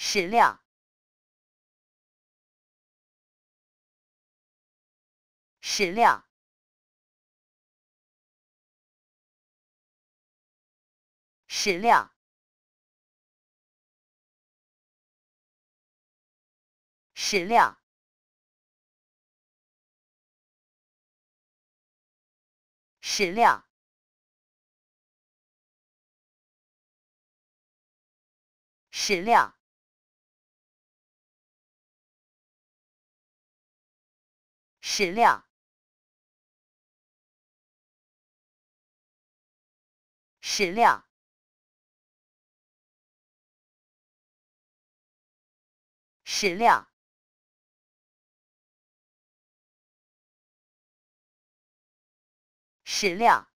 矢量，矢量，矢量，矢量，矢量，矢量。矢量，矢量，矢量，矢量。